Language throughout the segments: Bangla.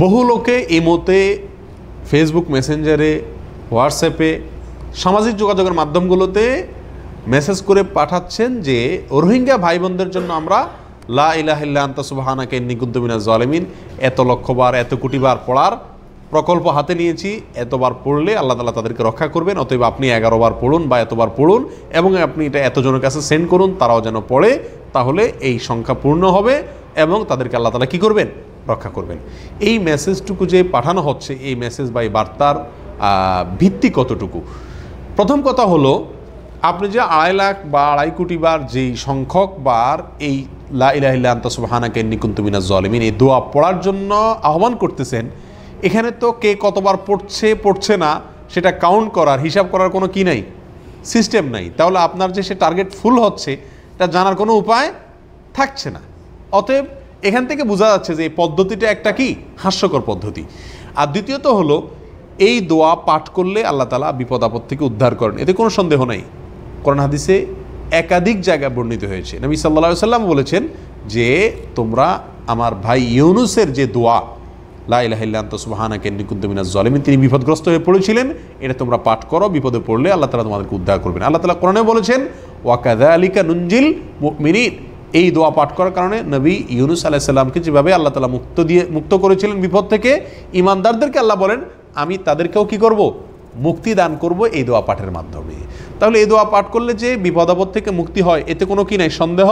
বহু লোকে এমতে ফেসবুক মেসেঞ্জারে হোয়াটসঅ্যাপে সামাজিক যোগাযোগের মাধ্যমগুলোতে মেসেজ করে পাঠাচ্ছেন যে রোহিঙ্গা ভাই বোনদের জন্য আমরা লা ইলাহিল্লা আন্তসুবাহানাকে সুবাহানাকে নিকুদ্দমিনা জলেমিন এত লক্ষবার এত কোটিবার পড়ার প্রকল্প হাতে নিয়েছি এতবার পড়লে আল্লাহ তালা তাদেরকে রক্ষা করবেন অতএব আপনি এগারোবার পড়ুন বা এতবার পড়ুন এবং আপনি এটা এতজনের কাছে সেন্ড করুন তারাও যেন পড়ে তাহলে এই সংখ্যা পূর্ণ হবে এবং তাদেরকে আল্লাহ তালা কী করবেন রক্ষা করবেন এই মেসেজটুকু যে পাঠানো হচ্ছে এই মেসেজ বা এই বার্তার ভিত্তি কতটুকু প্রথম কথা হলো আপনি যে আড়াই লাখ বা আড়াই কোটি বার যেই সংখ্যক বার এই লাইলাহিল্লা আন্তসুবাহানাকে নিকুন্তুমিনা জলমিন এই দোয়া পড়ার জন্য আহ্বান করতেছেন এখানে তো কে কতবার পড়ছে পড়ছে না সেটা কাউন্ট করার হিসাব করার কোনো কি নাই সিস্টেম নাই তাহলে আপনার যে সে টার্গেট ফুল হচ্ছে তা জানার কোনো উপায় থাকছে না অতএব এখান থেকে বোঝা যাচ্ছে যে এই পদ্ধতিটা একটা কি হাস্যকর পদ্ধতি আর দ্বিতীয়ত হলো এই দোয়া পাঠ করলে আল্লাহ তালা বিপদ আপদ থেকে উদ্ধার করেন এতে কোনো সন্দেহ নাই কোরআন হাদিসে একাধিক জায়গায় বর্ণিত হয়েছে নবী সাল্লা সাল্লাম বলেছেন যে তোমরা আমার ভাই ইউনুসের যে দোয়া লাইলাহিল্লান্ত সুবাহানাকে নিকুদ্দমিনা জলেমিন তিনি বিপদগ্রস্ত হয়ে পড়েছিলেন এটা তোমরা পাঠ করো বিপদে পড়লে আল্লাহ তালা তোমাদেরকে উদ্ধার করবেন আল্লাহ তালা কোরআনে বলেছেন ওয়াকাদা আলিকা নুনজিল মিনিট এই দোয়া পাঠ করার কারণে নবী ইউনুস আলাহিসাল্লামকে যেভাবে আল্লাহ তালা মুক্ত দিয়ে মুক্ত করেছিলেন বিপদ থেকে ইমানদারদেরকে আল্লাহ বলেন আমি তাদেরকেও কি করব মুক্তি দান করব এই দোয়া পাঠের মাধ্যমে তাহলে এই দোয়া পাঠ করলে যে বিপদাবদ থেকে মুক্তি হয় এতে কোনো কি নাই সন্দেহ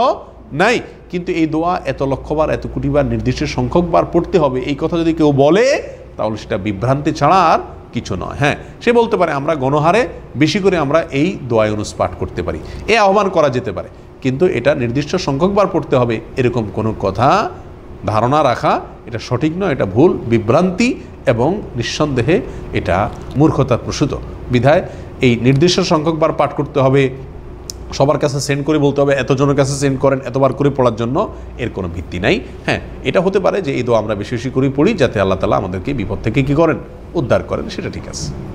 নাই কিন্তু এই দোয়া এত লক্ষবার এত কোটিবার নির্দিষ্ট সংখ্যকবার পড়তে হবে এই কথা যদি কেউ বলে তাহলে সেটা বিভ্রান্তি ছাড়া আর কিছু নয় হ্যাঁ সে বলতে পারে আমরা গণহারে বেশি করে আমরা এই দোয়া অনুষ্ঠ পাঠ করতে পারি এ আহ্বান করা যেতে পারে কিন্তু এটা নির্দিষ্ট সংখ্যকবার পড়তে হবে এরকম কোনো কথা ধারণা রাখা এটা সঠিক নয় এটা ভুল বিভ্রান্তি এবং নিঃসন্দেহে এটা মূর্খতা প্রসূত বিধায় এই নির্দিষ্ট সংখ্যকবার পাঠ করতে হবে সবার কাছে সেন্ড করে বলতে হবে এতজনের কাছে সেন্ড করেন এতবার করে পড়ার জন্য এর কোনো ভিত্তি নাই হ্যাঁ এটা হতে পারে যে এই দো আমরা বেশি বেশি করে পড়ি যাতে আল্লাহ তালা আমাদেরকে বিপদ থেকে কী করেন উদ্ধার করেন সেটা ঠিক আছে